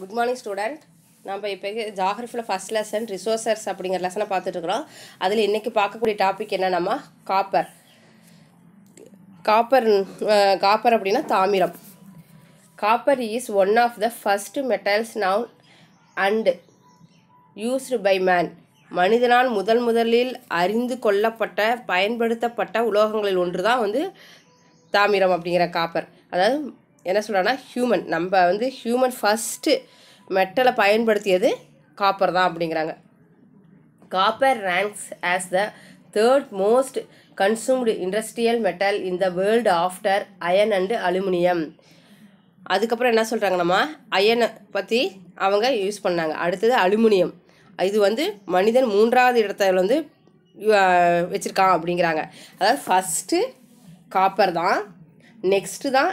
Good morning student நம்ம இப்போ ஜாகிரஃபியில் first lesson resources அப்படிங்கிற லெசனை பார்த்துட்ருக்குறோம் அதில் இன்றைக்கி பார்க்கக்கூடிய டாபிக் என்னென்னா காப்பர் காப்பர் காப்பர் அப்படின்னா தாமிரம் copper is one of the first metals known and used by man மனிதனால் முதல் முதலில் அறிந்து கொள்ளப்பட்ட பயன்படுத்தப்பட்ட உலோகங்களில் ஒன்று தான் வந்து தாமிரம் அப்படிங்கிற காப்பர் அதாவது என்ன சொல்கிறான்னா ஹியூமன் நம்ம வந்து ஹியூமன் ஃபஸ்ட்டு மெட்டலை பயன்படுத்தியது காப்பர் தான் அப்படிங்கிறாங்க copper ranks as the third most consumed industrial metal in the world after iron and aluminium அதுக்கப்புறம் என்ன சொல்கிறாங்க நம்ம அயனை பற்றி அவங்க யூஸ் பண்ணாங்க அடுத்தது அலுமினியம் இது வந்து மனிதன் மூன்றாவது இடத்துல வந்து வச்சுருக்கான் அப்படிங்கிறாங்க அதாவது ஃபஸ்ட்டு காப்பர் தான் நெக்ஸ்ட்டு தான்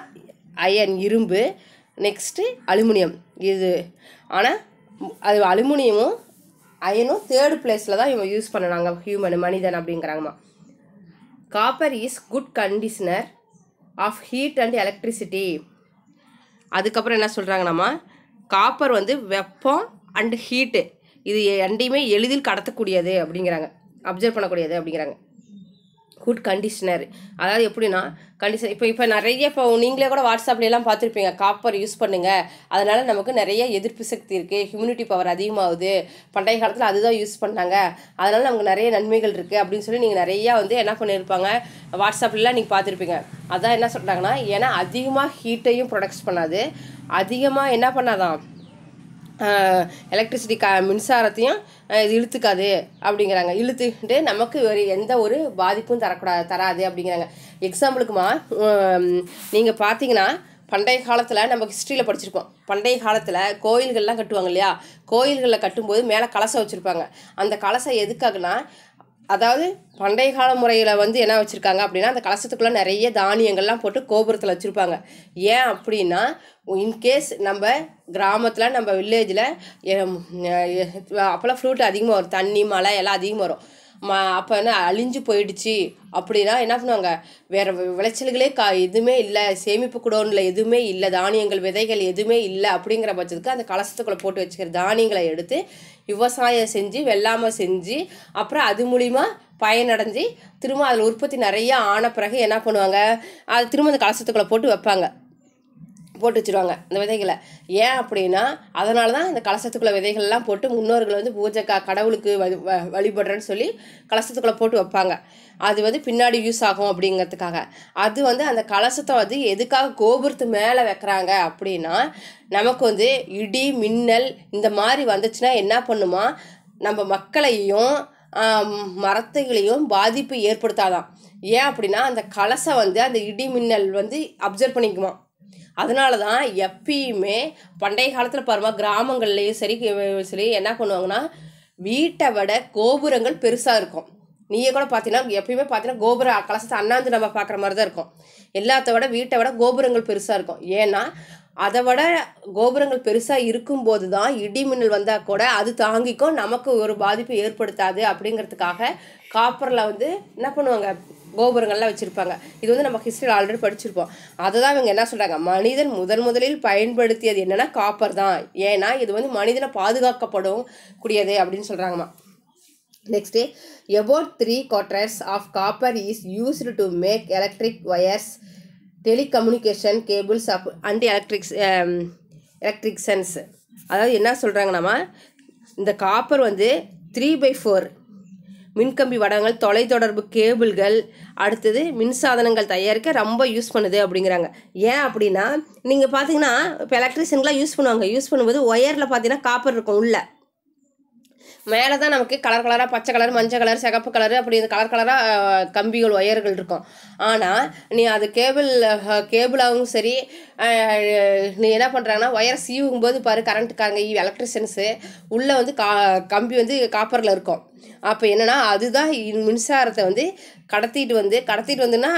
அயன் இரும்பு நெக்ஸ்ட்டு அலுமினியம் இது ஆனால் அது அலுமினியமும் அயனும் தேர்டு பிளேஸில் தான் இவங்க யூஸ் பண்ணினாங்க ஹியூமன் மனிதன் அப்படிங்கிறாங்கம்மா copper is good conditioner of heat and electricity அதுக்கப்புறம் என்ன சொல்கிறாங்கன்னாம்மா காப்பர் வந்து வெப்பம் அண்டு ஹீட்டு இது ரெண்டையுமே எளிதில் கடத்தக்கூடியது அப்படிங்கிறாங்க அப்சர்வ் பண்ணக்கூடியது அப்படிங்கிறாங்க குட் கண்டிஷனர் அதாவது எப்படின்னா கண்டிஷன் இப்போ இப்போ நிறைய இப்போ நீங்களே கூட வாட்ஸ்அப்லாம் பார்த்துருப்பீங்க காப்பர் யூஸ் பண்ணுங்கள் அதனால் நமக்கு நிறைய எதிர்ப்பு சக்தி இருக்குது ஹியூமினிட்டி பவர் அதிகமாகுது பண்டைய காலத்தில் அதுதான் யூஸ் பண்ணாங்க அதனால் நமக்கு நிறைய நன்மைகள் இருக்குது அப்படின்னு சொல்லி நீங்கள் நிறையா வந்து என்ன பண்ணியிருப்பாங்க வாட்ஸ்அப்லாம் நீங்கள் பார்த்துருப்பீங்க அதான் என்ன சொல்கிறாங்கன்னா ஏன்னா அதிகமாக ஹீட்டையும் ப்ரொடக்ட்ஸ் பண்ணாது அதிகமாக என்ன பண்ணாதான் எலக்ட்ரிசிட்டி க மின்சாரத்தையும் இது இழுத்துக்காது அப்படிங்கிறாங்க இழுத்துக்கிட்டு நமக்கு ஒரு எந்த ஒரு பாதிப்பும் தரக்கூடாது தராது அப்படிங்கிறாங்க எக்ஸாம்பிளுக்குமா நீங்கள் பார்த்தீங்கன்னா பண்டைய காலத்தில் நம்ம ஹிஸ்ட்ரியில் படிச்சிருப்போம் பண்டைய காலத்தில் கோயில்கள்லாம் கட்டுவாங்க இல்லையா கோயில்களில் கட்டும்போது மேலே கலசம் வச்சுருப்பாங்க அந்த கலசம் எதுக்காகனா அதாவது பண்டைய கால முறையில் வந்து என்ன வச்சுருக்காங்க அப்படின்னா அந்த கலசத்துக்குள்ளே நிறைய தானியங்கள்லாம் போட்டு கோபுரத்தில் வச்சுருப்பாங்க ஏன் அப்படின்னா இன்கேஸ் நம்ம கிராமத்தில் நம்ம வில்லேஜில் அப்போல்லாம் ஃப்ளூட் அதிகமாக வரும் தண்ணி மழை எல்லாம் அதிகமாக வரும் மா அப்போ என்ன அழிஞ்சு போயிடுச்சு அப்படின்னா என்ன பண்ணுவாங்க வேறு விளைச்சல்களே கா எதுவுமே இல்லை சேமிப்பு குடோனில் எதுவுமே இல்லை தானியங்கள் விதைகள் எதுவுமே இல்லை அப்படிங்கிற பட்சத்துக்கு அந்த கலசத்துக்குள்ளே போட்டு வச்சுக்கிற தானியங்களை எடுத்து விவசாயம் செஞ்சு வெள்ளாமல் செஞ்சு அப்புறம் அது மூலிமா பயனடைஞ்சு திரும்ப அதில் உற்பத்தி நிறையா ஆன பிறகு என்ன பண்ணுவாங்க அது திரும்ப அந்த கலசத்துக்குள்ளே போட்டு வைப்பாங்க போட்டு வச்சுருவாங்க இந்த விதைகளை ஏன் அப்படின்னா அதனால தான் இந்த கலசத்துக்குள்ளே விதைகள்லாம் போட்டு முன்னோர்கள் வந்து பூஜைக்கா கடவுளுக்கு வழி வழிபடுறேன்னு சொல்லி கலசத்துக்குள்ளே போட்டு வைப்பாங்க அது வந்து பின்னாடி யூஸ் ஆகும் அப்படிங்கிறதுக்காக அது வந்து அந்த கலசத்தை வந்து எதுக்காக கோபுரத்து மேலே வைக்கிறாங்க அப்படின்னா நமக்கு வந்து இடி மின்னல் இந்த மாதிரி வந்துச்சுன்னா என்ன பண்ணுமா நம்ம மக்களையும் மரத்தைகளையும் பாதிப்பு ஏற்படுத்தாதான் ஏன் அப்படின்னா அந்த கலசை வந்து அந்த இடி மின்னல் வந்து அப்சர்வ் பண்ணிக்குமா அதனால தான் எப்பயுமே பண்டைய காலத்தில் பாருமா கிராமங்கள்லேயும் சரி சரி என்ன பண்ணுவாங்கன்னா வீட்டை விட கோபுரங்கள் பெருசாக இருக்கும் நீயே கூட பார்த்தீங்கன்னா எப்பயுமே பார்த்தீங்கன்னா கோபுர கலசத்தை அண்ணாந்து நம்ம பார்க்குற மாதிரி தான் இருக்கும் எல்லாத்த விட வீட்டை விட கோபுரங்கள் பெருசாக இருக்கும் ஏன்னா அதை விட கோபுரங்கள் பெருசாக இருக்கும்போது தான் இடி மின்னல் வந்தால் கூட அது தாங்கிக்கும் நமக்கு ஒரு பாதிப்பு ஏற்படுத்தாது அப்படிங்கிறதுக்காக காப்பரில் வந்து என்ன பண்ணுவாங்க கோபுரங்கள்லாம் வச்சுருப்பாங்க இது வந்து நம்ம ஹிஸ்ட்ரியில் ஆல்ரெடி படிச்சிருப்போம் அதை தான் இவங்க என்ன சொல்கிறாங்க மனிதன் முதன் முதலில் பயன்படுத்தியது என்னென்னா காப்பர் தான் ஏன்னா இது வந்து மனிதனை பாதுகாக்கப்படும் கூடியது அப்படின்னு சொல்கிறாங்கம்மா next about three quarters of copper is used to make electric wires telecommunication cables up and electrics electronics அதாவது என்ன சொல்கிறாங்க நம்ம இந்த காப்பர் வந்து த்ரீ பை ஃபோர் மின்கம்பி வடங்கள் தொலைத்தொடர்பு கேபிள்கள் அடுத்தது மின்சாதனங்கள் தயாரிக்க ரொம்ப யூஸ் பண்ணுது அப்படிங்கிறாங்க ஏன் அப்படின்னா நீங்கள் பார்த்தீங்கன்னா இப்போ எலக்ட்ரிஷியன்கெலாம் யூஸ் பண்ணுவாங்க யூஸ் பண்ணும்போது ஒயரில் பார்த்தீங்கன்னா காப்பர் இருக்கும் உள்ளே மேலே தான் நமக்கு கலர் கலராக பச்சை கலர் மஞ்சள் கலர் சிகப்பு கலர் அப்படி இந்த கலர் கலராக கம்பிகள் ஒயர்கள் இருக்கும் ஆனால் நீ அது கேபிள் கேபிளாகவும் சரி நீ என்ன பண்ணுறாங்கன்னா ஒயர் சீவும் போது பாரு கரண்ட்டுக்காரங்க எலக்ட்ரிஷியன்ஸு உள்ளே வந்து கா கம்பி வந்து காப்பரில் இருக்கும் அப்போ என்னென்னா அதுதான் மின்சாரத்தை வந்து கடத்திட்டு வந்து கடத்திட்டு வந்துன்னா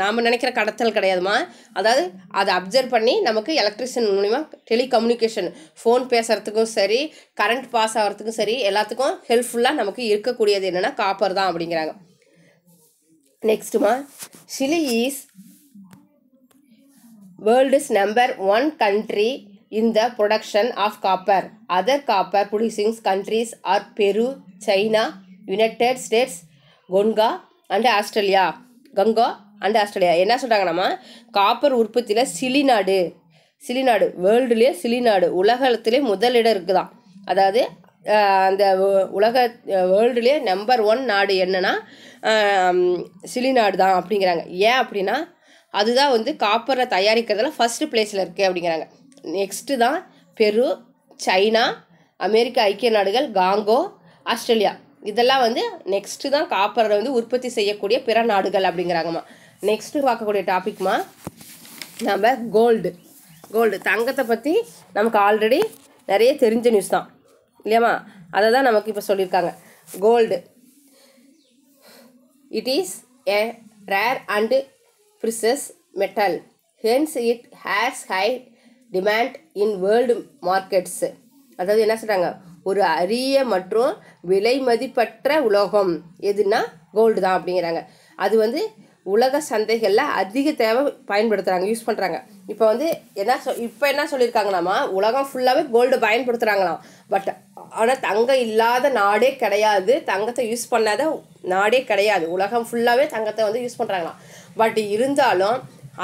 நாம் நினைக்கிற கடத்தல் கிடையாதுமா அதாவது அதை அப்சர்வ் பண்ணி நமக்கு எலக்ட்ரிஷியன் மூலிமா டெலிகம்யூனிகேஷன் ஃபோன் பேசுகிறதுக்கும் சரி கரண்ட் பாஸ் ஆகிறதுக்கும் சரி எல்லாத்துக்கும் ஹெல்ப்ஃபுல்லாக நமக்கு இருக்கக்கூடியது என்னென்னா காப்பர் தான் அப்படிங்கிறாங்க நெக்ஸ்ட்டுமா Chile is world's is number one country in the production of copper other copper producing countries are Peru China United States Congo and Australia Congo and Australia என்ன சொல்கிறாங்கன்னா காப்பர் உற்பத்தியில் சிலி நாடு சிலி நாடு வேர்ல்டுலேயே Chile நாடு உலகத்திலே முதலிடம் தான் அதாவது அந்த உலக வேர்ல்டுலேயே நம்பர் ஒன் நாடு என்னென்னா சிலி நாடு தான் அப்படிங்கிறாங்க ஏன் அப்படின்னா அதுதான் வந்து காப்பரை தயாரிக்கிறதுல ஃபஸ்ட்டு பிளேஸில் இருக்குது அப்படிங்கிறாங்க நெக்ஸ்ட்டு தான் பெரு சைனா அமெரிக்க ஐக்கிய நாடுகள் காங்கோ ஆஸ்திரேலியா இதெல்லாம் வந்து நெக்ஸ்ட்டு தான் காப்பரை வந்து உற்பத்தி செய்யக்கூடிய பிற நாடுகள் அப்படிங்கிறாங்கம்மா நெக்ஸ்ட்டு பார்க்கக்கூடிய டாபிக்மா நம்ம கோல்டு கோல்டு தங்கத்தை பற்றி நமக்கு ஆல்ரெடி நிறைய தெரிஞ்ச நியூஸ் தான் இல்லையாம்மா அதை தான் நமக்கு இப்போ சொல்லியிருக்காங்க gold it is a rare and precious metal hence it has high demand in world markets அதாவது என்ன சொல்கிறாங்க ஒரு அரிய மற்றும் விலை மதிப்பற்ற உலோகம் எதுனா கோல்டு தான் அப்படிங்கிறாங்க அது வந்து உலக சந்தைகளில் அதிக தேவை பயன்படுத்துகிறாங்க யூஸ் பண்ணுறாங்க இப்போ வந்து என்ன சொ இப்போ என்ன சொல்லியிருக்காங்களாமா உலகம் ஃபுல்லாகவே கோல்டு பயன்படுத்துகிறாங்களாம் பட் ஆனால் தங்கம் இல்லாத நாடே கிடையாது தங்கத்தை யூஸ் பண்ணாத நாடே கிடையாது உலகம் ஃபுல்லாகவே தங்கத்தை வந்து யூஸ் பண்ணுறாங்களாம் பட் இருந்தாலும்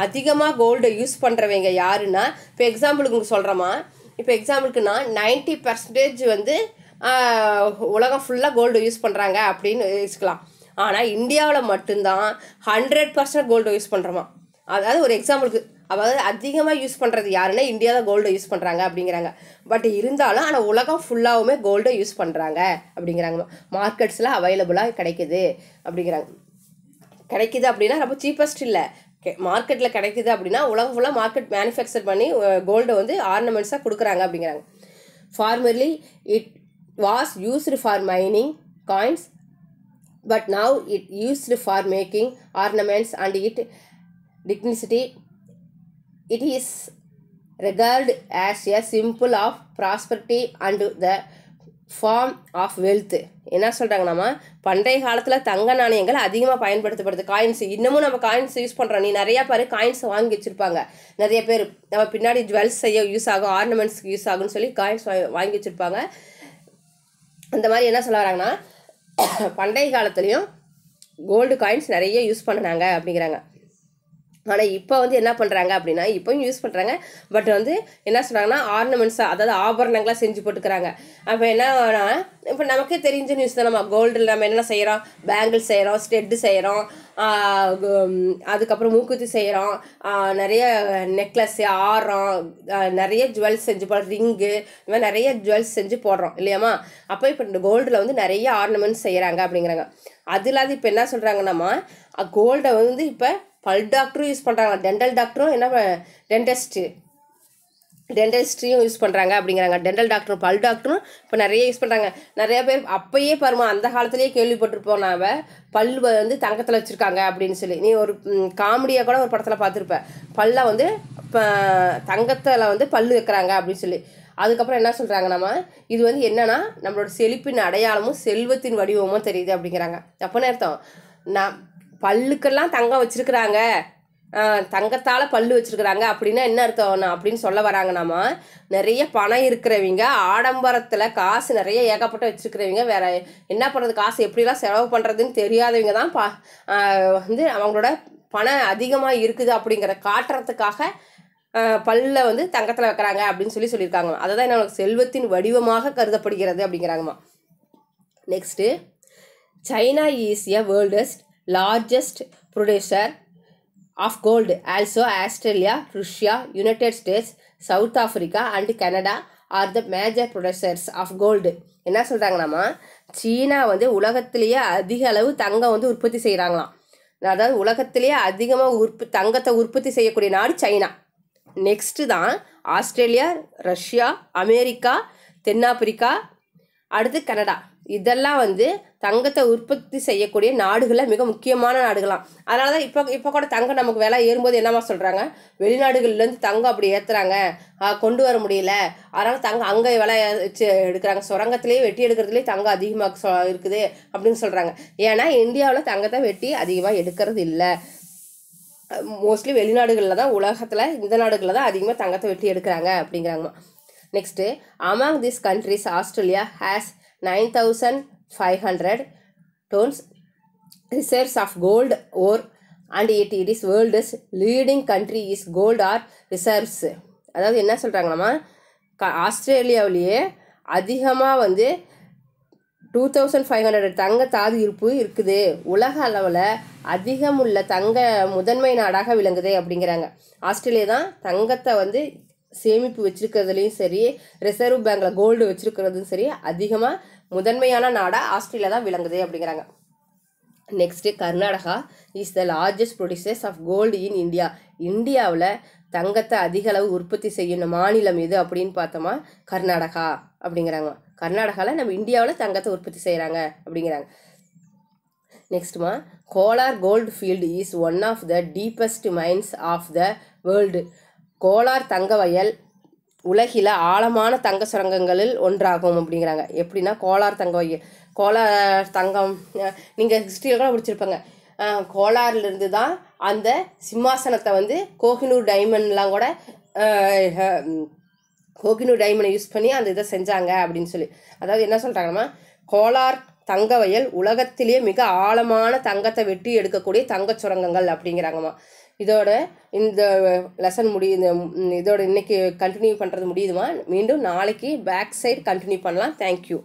அதிகமாக கோல்டை யூஸ் பண்ணுறவங்க யாருன்னா இப்போ எக்ஸாம்பிளுக்கு சொல்கிறோமா இப்போ எக்ஸாம்பிளுக்குன்னா நைன்ட்டி பர்சன்டேஜ் வந்து உலகம் ஃபுல்லாக கோல்டு யூஸ் பண்ணுறாங்க அப்படின்னு யோசிக்கலாம் ஆனால் இந்தியாவில் மட்டும்தான் ஹண்ட்ரட் பர்சன்ட் கோல்டு யூஸ் பண்ணுறோமா அதாவது ஒரு எக்ஸாம்பிளுக்கு அதாவது அதிகமாக யூஸ் பண்ணுறது யாருன்னா இந்தியா தான் கோல்டை யூஸ் பண்ணுறாங்க அப்படிங்கிறாங்க பட் இருந்தாலும் ஆனால் உலகம் ஃபுல்லாகவுமே கோல்டை யூஸ் பண்ணுறாங்க அப்படிங்கிறாங்க மார்க்கெட்ஸில் அவைலபிளாக கிடைக்குது அப்படிங்கிறாங்க கிடைக்கிது அப்படின்னா ரொம்ப சீப்பஸ்ட் இல்லை மார்க்கெட்டில் கிடைக்கிது அப்படின்னா உலகம் ஃபுல்லாக மார்க்கெட் மேனுஃபேக்சர் பண்ணி கோல்டை வந்து ஆர்னமெண்ட்ஸாக கொடுக்குறாங்க அப்படிங்கிறாங்க formerly it was used for mining coins but now it used for making ornaments and it dignity it is regard as a simple of prosperity and the form of wealth என்ன நம்ம பண்டைய காலத்தில் தங்க நாணயங்கள் அதிகமாக பயன்படுத்தப்படுது காயின்ஸ் இன்னமும் நம்ம coins use பண்ணுறோம் நீ நிறையா பேர் காயின்ஸ் வாங்கி வச்சுருப்பாங்க நிறைய பேர் நம்ம பின்னாடி ஜுவல்ஸ் செய்ய யூஸ் ஆகும் ஆர்னமெண்ட்ஸ்க்கு யூஸ் ஆகும்னு சொல்லி காயின்ஸ் வாங்கி வச்சுருப்பாங்க அந்த மாதிரி என்ன சொல்ல வராங்கன்னா பண்டைய காலத்துலேயும் கோல்டு காயின்ஸ் நிறைய யூஸ் பண்ணினாங்க அப்படிங்கிறாங்க ஆனால் இப்போ வந்து என்ன பண்ணுறாங்க அப்படின்னா இப்போயும் யூஸ் பண்ணுறாங்க பட் வந்து என்ன சொன்னாங்கன்னா ஆர்னமெண்ட்ஸாக அதாவது ஆபரணங்களாக செஞ்சு போட்டுக்கிறாங்க அப்போ என்னன்னா இப்போ நமக்கே தெரிஞ்ச நியூஸ் தான் நம்ம கோல்டு நம்ம என்னென்ன செய்கிறோம் பேங்கிள் செய்கிறோம் ஸ்டெட்டு செய்கிறோம் அதுக்கப்புறம் மூக்குத்தி செய்கிறோம் நிறைய நெக்லஸ் ஆரம் நிறைய ஜுவல்ஸ் செஞ்சு போடுறோம் ரிங்கு இந்த மாதிரி நிறைய ஜுவல்ஸ் செஞ்சு போடுறோம் இல்லையாம்மா அப்போ இப்போ இந்த கோல்டில் வந்து நிறைய ஆர்னமெண்ட்ஸ் செய்கிறாங்க அப்படிங்கிறாங்க அது இல்லாத இப்போ என்ன சொல்கிறாங்கன்னா கோல்டை வந்து இப்போ பல் டாக்டரும் யூஸ் பண்ணுறாங்க டென்டல் டாக்டரும் என்ன டென்டஸ்ட்டு டென்டல்ஸ்ட்ரியும் யூஸ் பண்ணுறாங்க அப்படிங்கிறாங்க டென்டல் டாக்டரும் பல் டாக்டரும் இப்போ நிறைய யூஸ் பண்ணுறாங்க நிறைய பேர் அப்பயே பாருமா அந்த காலத்துலேயே கேள்விப்பட்டிருப்போம் நாம் பல் வந்து தங்கத்தில் வச்சுருக்காங்க அப்படின்னு சொல்லி நீ ஒரு காமெடியாக கூட ஒரு படத்தில் பார்த்துருப்ப பல்ல வந்து இப்போ தங்கத்தில் வந்து பல் வைக்கிறாங்க அப்படின்னு சொல்லி அதுக்கப்புறம் என்ன சொல்கிறாங்க நம்ம இது வந்து என்னென்னா நம்மளோட செழிப்பின் அடையாளமும் செல்வத்தின் வடிவமும் தெரியுது அப்படிங்கிறாங்க அப்போன்னு அர்த்தம் நான் பல்லுக்கெல்லாம் தங்கம் வச்சுருக்குறாங்க தங்கத்தால் பல்லு வச்சுருக்குறாங்க அப்படின்னா என்ன அர்த்தம் அப்படின்னு சொல்ல வராங்க நாம நிறைய பணம் இருக்கிறவங்க ஆடம்பரத்தில் காசு நிறைய ஏகப்பட்ட வச்சுருக்கிறவங்க வேறு என்ன பண்ணுறது காசு எப்படிலாம் செலவு பண்ணுறதுன்னு தெரியாதவங்க தான் பா வந்து அவங்களோட பணம் அதிகமாக இருக்குது அப்படிங்கிற காட்டுறதுக்காக பல்ல வந்து தங்கத்தில் வைக்கிறாங்க அப்படின்னு சொல்லி சொல்லியிருக்காங்க அதை தான் செல்வத்தின் வடிவமாக கருதப்படுகிறது அப்படிங்கிறாங்கம்மா next China is a world's largest producer of gold. Also, Australia, Russia, United States, South Africa and Canada are the major producers of gold என்ன சொல்கிறாங்களாம்மா சீனா வந்து உலகத்திலேயே அதிக அளவு தங்கம் வந்து உற்பத்தி செய்கிறாங்களாம் அதாவது உலகத்திலேயே அதிகமாக உற்ப தங்கத்தை உற்பத்தி செய்யக்கூடிய நாடு சைனா நெக்ஸ்ட்டு தான் ஆஸ்திரேலியா ரஷ்யா அமெரிக்கா தென்னாப்பிரிக்கா அடுத்து கனடா இதெல்லாம் வந்து தங்கத்தை உற்பத்தி செய்யக்கூடிய நாடுகளில் மிக முக்கியமான நாடுகளாம் அதனால தான் இப்போ இப்போ கூட தங்கம் நமக்கு விலை ஏறும்போது என்னமா சொல்கிறாங்க வெளிநாடுகள்லேருந்து தங்கம் அப்படி ஏற்றுறாங்க கொண்டு வர முடியல அதனால் தங்கம் அங்கே விலை வச்சு எடுக்கிறாங்க சுரங்கத்திலே வெட்டி எடுக்கிறதுலேயே தங்கம் அதிகமாக சொ இருக்குது அப்படின்னு சொல்கிறாங்க ஏன்னா இந்தியாவில் தங்கத்தை வெட்டி அதிகமாக எடுக்கிறது இல்லை மோஸ்ட்லி வெளிநாடுகளில் தான் உலகத்தில் இந்த நாடுகளில் தான் அதிகமாக தங்கத்தை வெட்டி எடுக்கிறாங்க அப்படிங்கிறாங்கம்மா next among this countries Australia has nine thousand five hundred tons reserves of gold or and it it is world's leading country is gold are reserves அதாவது என்ன சொல்கிறாங்களாம்மா க ஆஸ்திரேலியாவிலேயே அதிகமாக வந்து டூ தௌசண்ட் ஃபைவ் ஹண்ட்ரட் தங்க தாது இருப்பு இருக்குது உலக அளவில் அதிகம் உள்ள தங்க முதன்மை நாடாக விளங்குது அப்படிங்கிறாங்க ஆஸ்திரேலியா தான் தங்கத்தை வந்து சேமிப்பு வச்சுருக்கிறதுலையும் சரி ரிசர்வ் பேங்க்கில் கோல்டு வச்சுருக்கிறதும் சரி அதிகமாக முதன்மையான நாடாக ஆஸ்திரேலியா தான் விளங்குது அப்படிங்கிறாங்க next Karnataka is the largest producers of gold in India இந்தியாவில் தங்கத்தை அதிக அளவு உற்பத்தி செய்யணும் மாநிலம் எது அப்படின்னு பார்த்தோமா கர்நாடகா அப்படிங்கிறாங்க கர்நாடகாவில் நம்ம இந்தியாவில் தங்கத்தை உற்பத்தி செய்கிறாங்க அப்படிங்கிறாங்க நெக்ஸ்ட்மா Kolar gold field is one of the deepest mines of the world Kolar தங்க வயல் உலகில் ஆழமான தங்க சுரங்கங்களில் ஒன்றாகும் அப்படிங்கிறாங்க எப்படின்னா கோலார் வகை கோலார் தங்கம் நீங்கள் ஹிஸ்ட்ரியில் கூட பிடிச்சிருப்பாங்க கோலார்லேருந்து தான் அந்த சிம்மாசனத்தை வந்து கோகினூர் டைமண்ட்லாம் கூட கோகினூர் டைமண்டை யூஸ் பண்ணி அந்த இதை செஞ்சாங்க அப்படின்னு சொல்லி அதாவது என்ன சொல்கிறாங்கன்னா கோலார் தங்க வயல் உலகத்திலேயே மிக ஆழமான தங்கத்தை வெட்டி எடுக்கக்கூடிய தங்க சுரங்கங்கள் அப்படிங்கிறாங்கம்மா இதோட இந்த லெசன் முடியுது இதோட இன்றைக்கி கண்டினியூ பண்ணுறது முடியுதுமா மீண்டும் நாளைக்கு பேக் சைடு கண்டினியூ பண்ணலாம் தேங்க்யூ